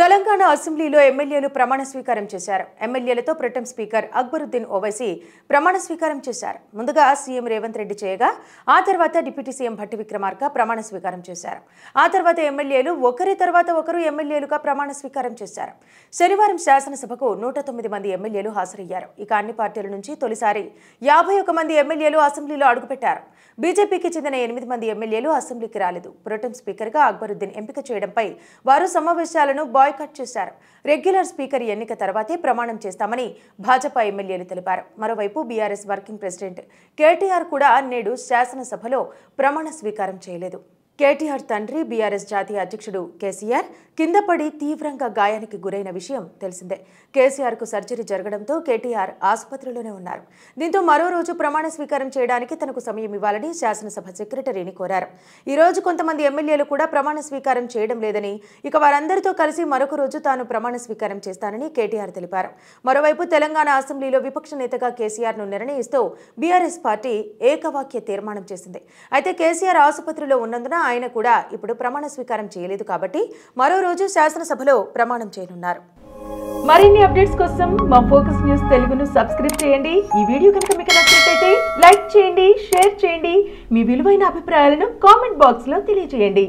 తెలంగాణ అసెంబ్లీలో ఎమ్మెల్యేలు ప్రమాణ స్వీకారం చేశారు ఎమ్మెల్యేలతో ప్రొటెం స్పీకర్ అక్బరుద్దీన్ ఓవైసీ ప్రమాణ స్వీకారం చేశారు ముందుగా సీఎం రేవంత్ రెడ్డి చేయగా ఆ తర్వాత డిప్యూటీ సీఎం భట్టి విక్రమార్క ప్రమాణ స్వీకారం చేశారు ఆ తర్వాత ఎమ్మెల్యేలు ఒకరి తర్వాత ఒకరు ఎమ్మెల్యేలుగా ప్రమాణ స్వీకారం చేశారు శనివారం శాసనసభకు నూట తొమ్మిది మంది ఎమ్మెల్యేలు హాజరయ్యారు ఇక అన్ని పార్టీల నుంచి తొలిసారి యాభై ఒక మంది ఎమ్మెల్యేలు అసెంబ్లీలో అడుగుపెట్టారు బీజేపీకి చెందిన ఎనిమిది మంది ఎమ్మెల్యేలు అసెంబ్లీకి రాలేదు ప్రొటెం స్పీకర్గా అక్బరుద్దీన్ ఎంపిక చేయడంపై వారు సమావేశాలను బాయ్ బాయ్కట్ చేశారు రెగ్యులర్ స్పీకర్ ఎన్నిక తర్వాతే ప్రమాణం చేస్తామని భాజపా ఎమ్మెల్యేలు తెలిపారు మరోవైపు బీఆర్ఎస్ వర్కింగ్ ప్రెసిడెంట్ కేటీఆర్ కూడా నేడు శాసనసభలో ప్రమాణ స్వీకారం చేయలేదు కేటీఆర్ తండ్రి బీఆర్ఎస్ జాతీయ అధ్యక్షుడు కేసీఆర్ కిందపడి తీవ్రంగా గాయానికి గురైన విషయం తెలిసిందే కేసీఆర్కు సర్జరీ జరగడంతో కేటీఆర్ ఆసుపత్రిలోనే ఉన్నారు దీంతో మరో రోజు ప్రమాణ స్వీకారం చేయడానికి తనకు సమయం ఇవ్వాలని శాసనసభ సెక్రటరీని కోరారు ఈ రోజు కొంతమంది ఎమ్మెల్యేలు కూడా ప్రమాణ స్వీకారం చేయడం లేదని ఇక వారందరితో కలిసి మరొక రోజు తాను ప్రమాణ స్వీకారం చేస్తానని కేటీఆర్ తెలిపారు మరోవైపు తెలంగాణ అసెంబ్లీలో విపక్ష నేతగా కేసీఆర్ను నిర్ణయిస్తూ బీఆర్ఎస్ పార్టీ ఏకవాక్య తీర్మానం చేసింది అయితే కేసీఆర్ ఆసుపత్రిలో ఉన్నందున ఆయన కూడా ఇప్పుడు ప్రమాణ స్వీకారం చేయలేదు కాబట్టి మరో రోజు శాసనసభలో ప్రమాణం చేయనున్నారు మరిన్ని అప్డేట్స్ కోసం మా ఫోకస్ న్యూస్ తెలుగును సబ్స్క్రైబ్ చేయండి ఈ వీడియో కనుక మీకు నచ్చినట్లయితే లైక్ చేయండి షేర్ చేయండి మీ విలువైన అభిప్రాయాలను కామెంట్ బాక్స్లో తెలియజేయండి